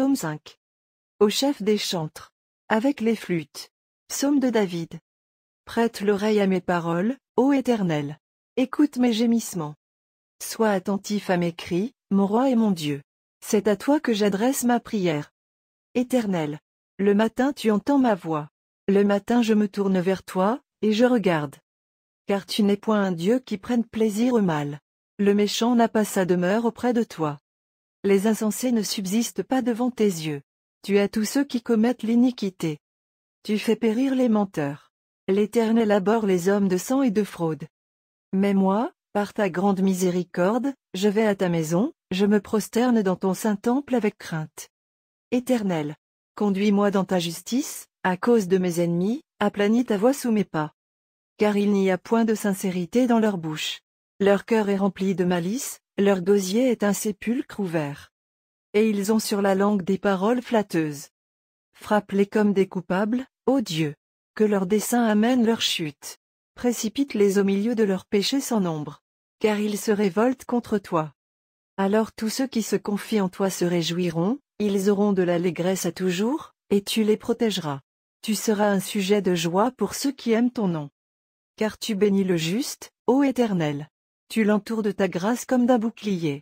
Psaume 5. Au chef des chantres. Avec les flûtes. Psaume de David. Prête l'oreille à mes paroles, ô Éternel. Écoute mes gémissements. Sois attentif à mes cris, mon roi et mon Dieu. C'est à toi que j'adresse ma prière. Éternel. Le matin tu entends ma voix. Le matin je me tourne vers toi, et je regarde. Car tu n'es point un Dieu qui prenne plaisir au mal. Le méchant n'a pas sa demeure auprès de toi. Les insensés ne subsistent pas devant tes yeux. Tu as tous ceux qui commettent l'iniquité. Tu fais périr les menteurs. L'Éternel abhorre les hommes de sang et de fraude. Mais moi, par ta grande miséricorde, je vais à ta maison, je me prosterne dans ton saint temple avec crainte. Éternel, conduis-moi dans ta justice, à cause de mes ennemis, aplanis ta voix sous mes pas. Car il n'y a point de sincérité dans leur bouche. Leur cœur est rempli de malice, leur gosier est un sépulcre ouvert. Et ils ont sur la langue des paroles flatteuses. Frappe-les comme des coupables, ô Dieu. Que leur dessein amène leur chute. Précipite-les au milieu de leurs péchés sans nombre. Car ils se révoltent contre toi. Alors tous ceux qui se confient en toi se réjouiront, ils auront de l'allégresse à toujours, et tu les protégeras. Tu seras un sujet de joie pour ceux qui aiment ton nom. Car tu bénis le juste, ô Éternel. Tu l'entoures de ta grâce comme d'un bouclier.